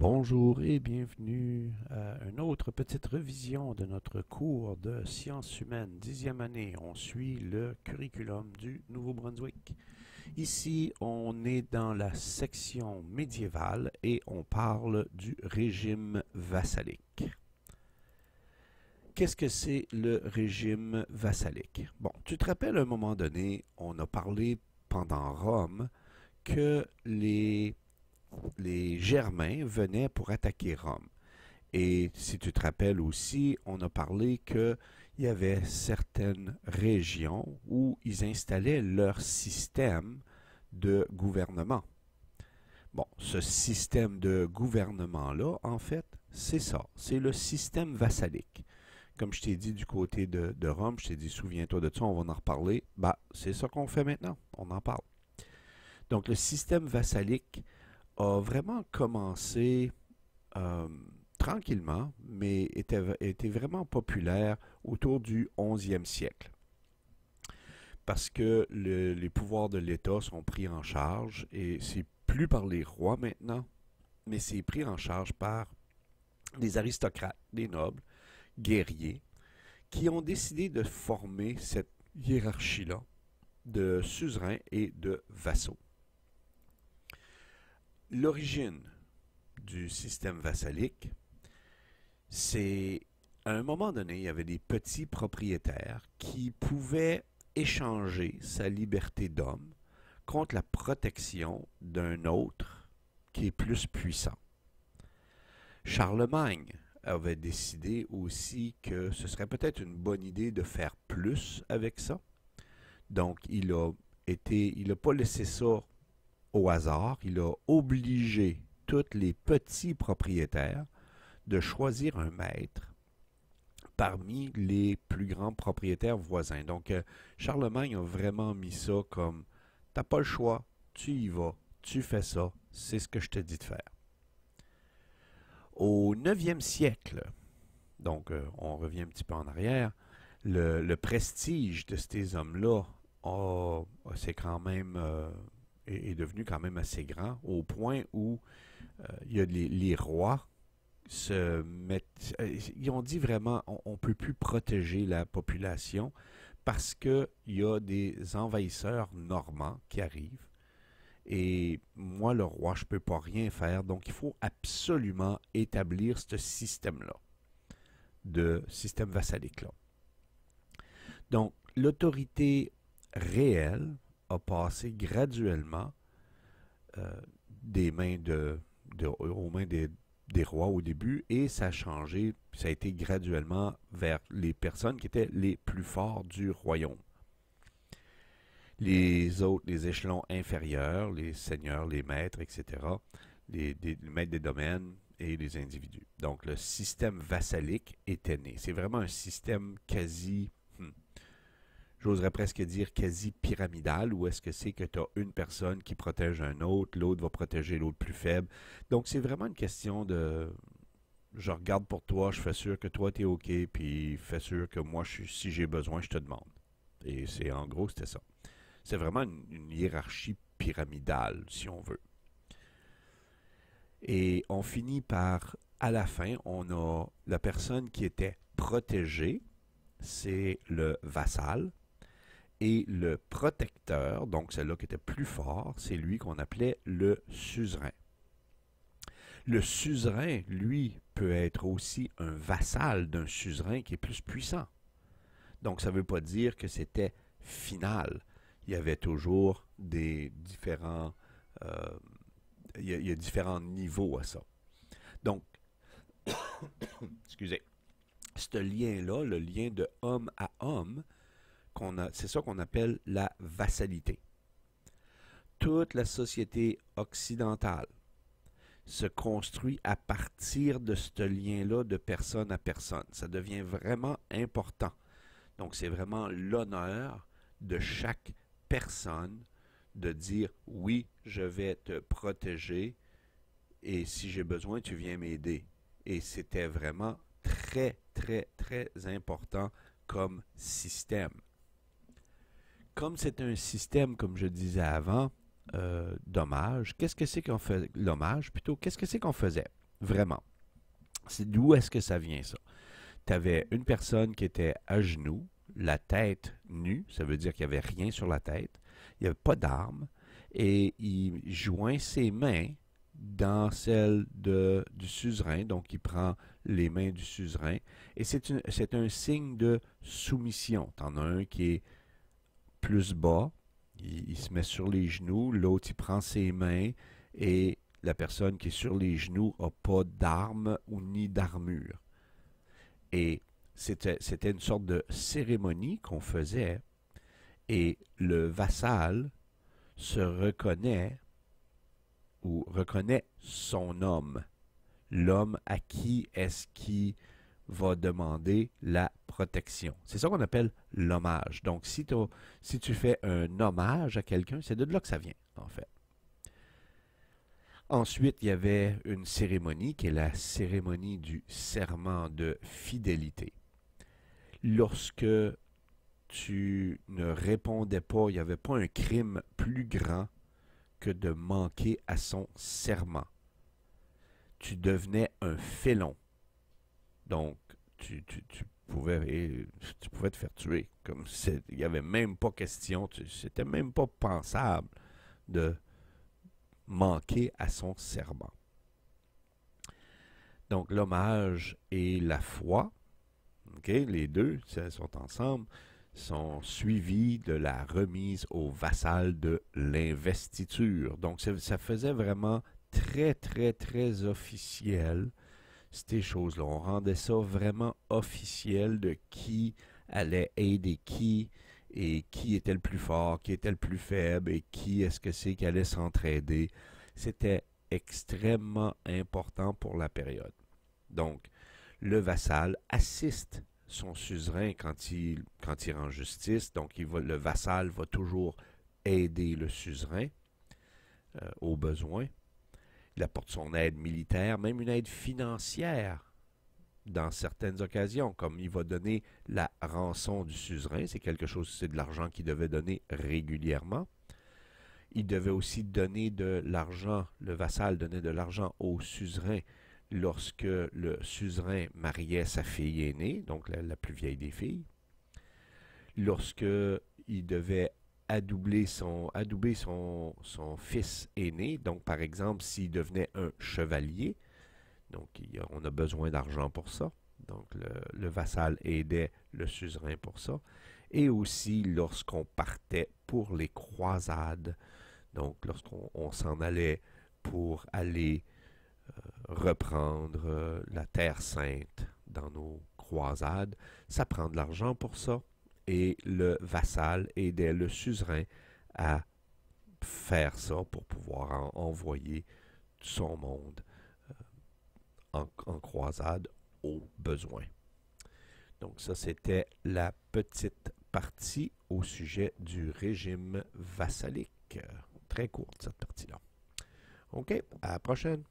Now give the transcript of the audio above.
Bonjour et bienvenue à une autre petite revision de notre cours de sciences humaines, dixième année. On suit le curriculum du Nouveau-Brunswick. Ici, on est dans la section médiévale et on parle du régime vassalique. Qu'est-ce que c'est le régime vassalique? Bon, tu te rappelles à un moment donné, on a parlé pendant Rome que les les Germains venaient pour attaquer Rome. Et si tu te rappelles aussi, on a parlé qu'il y avait certaines régions où ils installaient leur système de gouvernement. Bon, ce système de gouvernement-là, en fait, c'est ça. C'est le système vassalique. Comme je t'ai dit du côté de, Rome, je t'ai dit, souviens-toi de ça, on va en reparler. Bah, c'est ça qu'on fait maintenant. On en parle. Donc, le système vassalique, a vraiment commencé euh, tranquillement, mais était, vraiment populaire autour du 11e siècle. Parce que les pouvoirs de l'État sont pris en charge, et c'est plus par les rois maintenant, mais c'est pris en charge par des aristocrates, des nobles, guerriers, qui ont décidé de former cette hiérarchie-là de suzerains et de vassaux l'origine du système vassalique, c'est à un moment donné, il y avait des petits propriétaires qui pouvaient échanger sa liberté d'homme contre la protection d'un autre qui est plus puissant. Charlemagne avait décidé aussi que ce serait peut-être une bonne idée de faire plus avec ça. Donc, il a été, il n'a pas laissé ça au hasard, il a obligé tous les petits propriétaires de choisir un maître parmi les plus grands propriétaires voisins. Donc, euh, Charlemagne a vraiment mis ça comme t'as pas le choix, tu y vas, tu fais ça, c'est ce que je te dis de faire. Au 9e siècle, donc euh, on revient un petit peu en arrière, le, prestige de ces hommes-là, oh, c'est quand même. Euh, est, devenu quand même assez grand, au point où euh, il y a les, rois se mettent. Euh, ils ont dit vraiment on ne peut plus protéger la population parce qu'il y a des envahisseurs normands qui arrivent. Et moi, le roi, je ne peux pas rien faire. Donc, il faut absolument établir ce système-là, de système vassalique-là. Donc, l'autorité réelle, a passé graduellement euh, des mains de, aux mains des, rois au début et ça a changé, ça a été graduellement vers les personnes qui étaient les plus forts du royaume. Les autres, les échelons inférieurs, les seigneurs, les maîtres, etc., les, les maîtres des domaines et les individus. Donc le système vassalique était né. C'est vraiment un système quasi j'oserais presque dire quasi pyramidale où est-ce que c'est que tu as une personne qui protège un autre, l'autre va protéger l'autre plus faible. Donc c'est vraiment une question de je regarde pour toi, je fais sûr que toi tu es OK, puis fais sûr que moi, si j'ai besoin, je te demande. Et c'est en gros, c'était ça. C'est vraiment une hiérarchie pyramidale, si on veut. Et on finit par, à la fin, on a la personne qui était protégée, c'est le vassal. Et le protecteur, donc celle là qui était plus fort, c'est lui qu'on appelait le suzerain. Le suzerain, lui, peut être aussi un vassal d'un suzerain qui est plus puissant. Donc ça ne veut pas dire que c'était final. Il y avait toujours des différents... Euh, il y a différents niveaux à ça. Donc, excusez, ce lien-là, le lien de homme à homme, c'est ça qu'on appelle la vassalité. Toute la société occidentale se construit à partir de ce lien-là de personne à personne. Ça devient vraiment important. Donc, c'est vraiment l'honneur de chaque personne de dire oui, je vais te protéger et si j'ai besoin, tu viens m'aider. Et c'était vraiment très, très, très important comme système comme c'est un système, comme je disais avant, euh, d'hommage, qu'est-ce que c'est qu'on fait, l'hommage plutôt, qu'est-ce que c'est qu'on faisait vraiment? C'est d'où est-ce que ça vient ça? Tu avais une personne qui était à genoux, la tête nue, ça veut dire qu'il n'y avait rien sur la tête, il n'y avait pas d'armes, et il joint ses mains dans celles de, du suzerain, donc il prend les mains du suzerain, et c'est un signe de soumission. en as un qui est plus bas, il, se met sur les genoux, l'autre il prend ses mains et la personne qui est sur les genoux n'a pas d'armes ou ni d'armure. Et c'était, c'était une sorte de cérémonie qu'on faisait et le vassal se reconnaît ou reconnaît son homme, l'homme à qui est-ce qui va demander la protection. C'est ça qu'on appelle l'hommage. Donc, si, si tu fais un hommage à quelqu'un, c'est de là que ça vient, en fait. Ensuite, il y avait une cérémonie qui est la cérémonie du serment de fidélité. Lorsque tu ne répondais pas, il n'y avait pas un crime plus grand que de manquer à son serment. Tu devenais un félon. Donc, tu, tu pouvais, te faire tuer. Comme il n'y avait même pas question, c'était même pas pensable de manquer à son serment. Donc l'hommage et la foi, les deux elles sont ensemble, sont suivis de la remise au vassal de l'investiture. Donc ça, faisait vraiment très, très, très officiel ces choses-là. On rendait ça vraiment officiel de qui allait aider qui et qui était le plus fort, qui était le plus faible et qui est-ce que c'est qui allait s'entraider. C'était extrêmement important pour la période. Donc, le vassal assiste son suzerain quand il, quand il rend justice. Donc, le vassal va toujours aider le suzerain euh, au besoin. Il apporte son aide militaire, même une aide financière dans certaines occasions, comme il va donner la rançon du suzerain, c'est quelque chose, c'est de l'argent qu'il devait donner régulièrement. Il devait aussi donner de l'argent, le vassal donnait de l'argent au suzerain lorsque le suzerain mariait sa fille aînée, donc la, plus vieille des filles. Lorsque il devait à son, son, son fils aîné. Donc, par exemple, s'il devenait un chevalier, donc on a besoin d'argent pour ça. Donc, le, vassal aidait le suzerain pour ça. Et aussi lorsqu'on partait pour les croisades. Donc, lorsqu'on s'en allait pour aller euh, reprendre euh, la Terre Sainte dans nos croisades, ça prend de l'argent pour ça et le vassal aidait le suzerain à faire ça pour pouvoir envoyer son monde euh, en, croisade au besoin. Donc ça, c'était la petite partie au sujet du régime vassalique. Très courte, cette partie-là. OK, à la prochaine.